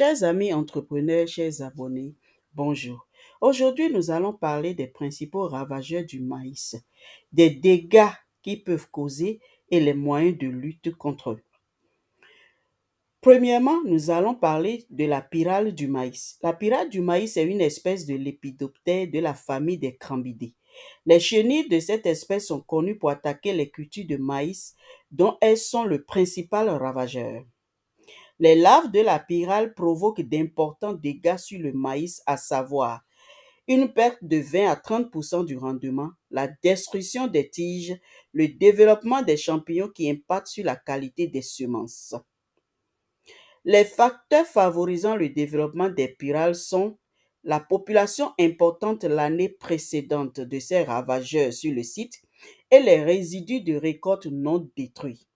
Chers amis entrepreneurs, chers abonnés, bonjour. Aujourd'hui, nous allons parler des principaux ravageurs du maïs, des dégâts qu'ils peuvent causer et les moyens de lutte contre eux. Premièrement, nous allons parler de la pyrale du maïs. La pyrale du maïs est une espèce de lépidoptère de la famille des crambidés. Les chenilles de cette espèce sont connues pour attaquer les cultures de maïs dont elles sont le principal ravageur. Les larves de la pyrale provoquent d'importants dégâts sur le maïs, à savoir une perte de 20 à 30 du rendement, la destruction des tiges, le développement des champignons qui impactent sur la qualité des semences. Les facteurs favorisant le développement des pyrales sont la population importante l'année précédente de ces ravageurs sur le site et les résidus de récolte non détruits.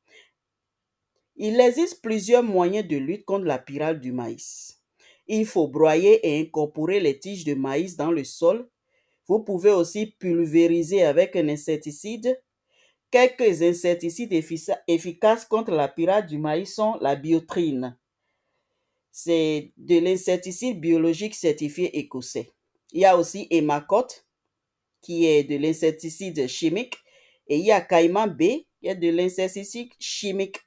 Il existe plusieurs moyens de lutte contre la pyrale du maïs. Il faut broyer et incorporer les tiges de maïs dans le sol. Vous pouvez aussi pulvériser avec un insecticide. Quelques insecticides efficaces contre la pyrale du maïs sont la biotrine. C'est de l'insecticide biologique certifié écossais. Il y a aussi Emacote, qui est de l'insecticide chimique. Et il y a Caïman B, qui est de l'insecticide chimique.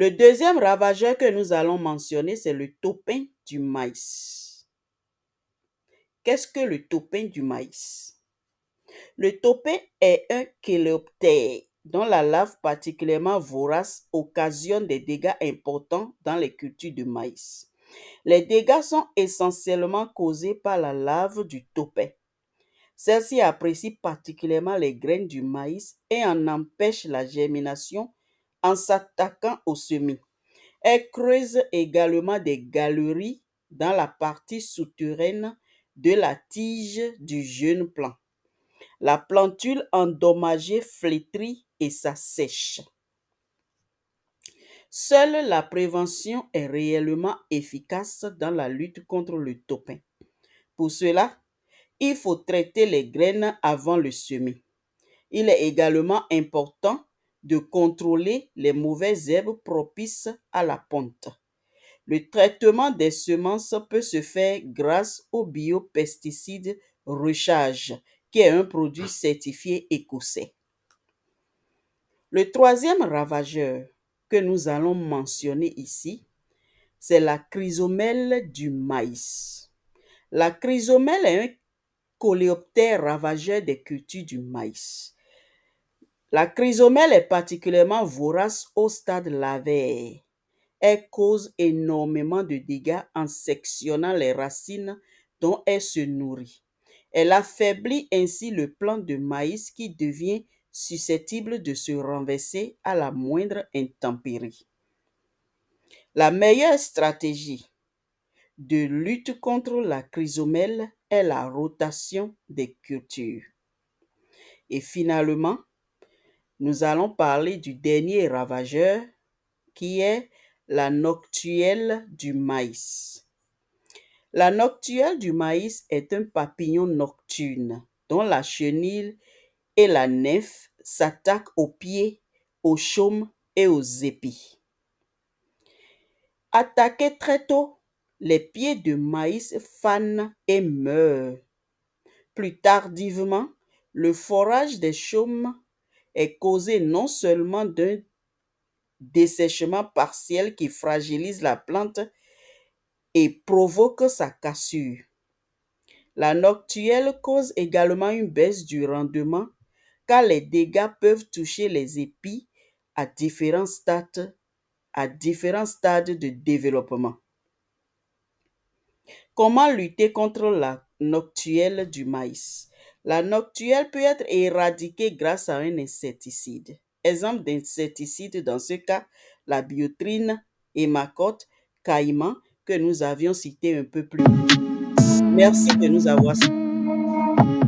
Le deuxième ravageur que nous allons mentionner, c'est le topin du maïs. Qu'est-ce que le topin du maïs Le topin est un chéloptère dont la lave particulièrement vorace occasionne des dégâts importants dans les cultures de maïs. Les dégâts sont essentiellement causés par la lave du topin. Celle-ci apprécie particulièrement les graines du maïs et en empêche la germination en s'attaquant au semis. Elle creuse également des galeries dans la partie souterraine de la tige du jeune plant. La plantule endommagée flétrit et s'assèche. Seule la prévention est réellement efficace dans la lutte contre le topin. Pour cela, il faut traiter les graines avant le semis. Il est également important de contrôler les mauvaises herbes propices à la ponte. Le traitement des semences peut se faire grâce au biopesticide recharge, qui est un produit certifié écossais. Le troisième ravageur que nous allons mentionner ici, c'est la chrysomèle du maïs. La chrysomèle est un coléoptère ravageur des cultures du maïs. La chrysomèle est particulièrement vorace au stade larvaire. Elle cause énormément de dégâts en sectionnant les racines dont elle se nourrit. Elle affaiblit ainsi le plant de maïs qui devient susceptible de se renverser à la moindre intempérie. La meilleure stratégie de lutte contre la chrysomèle est la rotation des cultures. Et finalement, nous allons parler du dernier ravageur qui est la noctuelle du maïs. La noctuelle du maïs est un papillon nocturne dont la chenille et la nef s'attaquent aux pieds, aux chaumes et aux épis. Attaqués très tôt, les pieds de maïs fanent et meurent. Plus tardivement, le forage des chaumes est causée non seulement d'un dessèchement partiel qui fragilise la plante et provoque sa cassure. La noctuelle cause également une baisse du rendement car les dégâts peuvent toucher les épis à différents stades, à différents stades de développement. Comment lutter contre la noctuelle du maïs la noctuelle peut être éradiquée grâce à un insecticide. Exemple d'insecticide dans ce cas, la biotrine, hémacote, caïman que nous avions cité un peu plus Merci de nous avoir suivis.